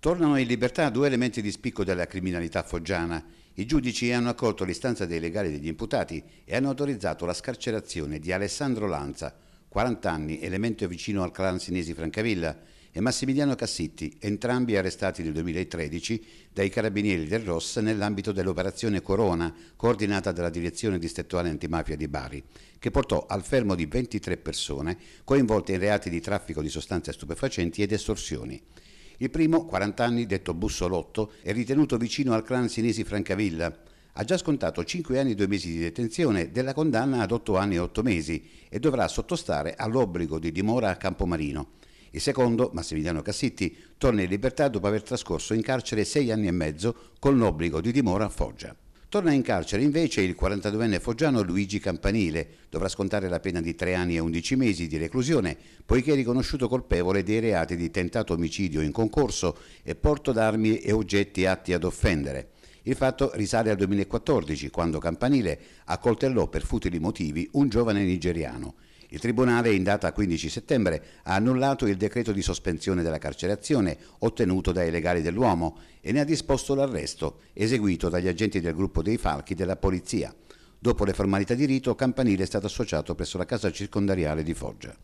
Tornano in libertà due elementi di spicco della criminalità foggiana. I giudici hanno accolto l'istanza dei legali degli imputati e hanno autorizzato la scarcerazione di Alessandro Lanza, 40 anni, elemento vicino al clan Sinesi Francavilla, e Massimiliano Cassitti, entrambi arrestati nel 2013 dai carabinieri del ROS nell'ambito dell'operazione Corona, coordinata dalla direzione distrettuale antimafia di Bari, che portò al fermo di 23 persone coinvolte in reati di traffico di sostanze stupefacenti ed estorsioni. Il primo, 40 anni, detto Bussolotto, è ritenuto vicino al clan sinesi Francavilla. Ha già scontato 5 anni e 2 mesi di detenzione della condanna ad 8 anni e 8 mesi e dovrà sottostare all'obbligo di dimora a Campomarino. Il secondo, Massimiliano Cassitti, torna in libertà dopo aver trascorso in carcere 6 anni e mezzo con l'obbligo di dimora a Foggia. Torna in carcere invece il 42enne foggiano Luigi Campanile. Dovrà scontare la pena di 3 anni e 11 mesi di reclusione, poiché è riconosciuto colpevole dei reati di tentato omicidio in concorso e porto d'armi e oggetti atti ad offendere. Il fatto risale al 2014, quando Campanile accoltellò per futili motivi un giovane nigeriano. Il Tribunale, in data 15 settembre, ha annullato il decreto di sospensione della carcerazione ottenuto dai legali dell'uomo e ne ha disposto l'arresto, eseguito dagli agenti del gruppo dei Falchi della Polizia. Dopo le formalità di rito, Campanile è stato associato presso la casa circondariale di Foggia.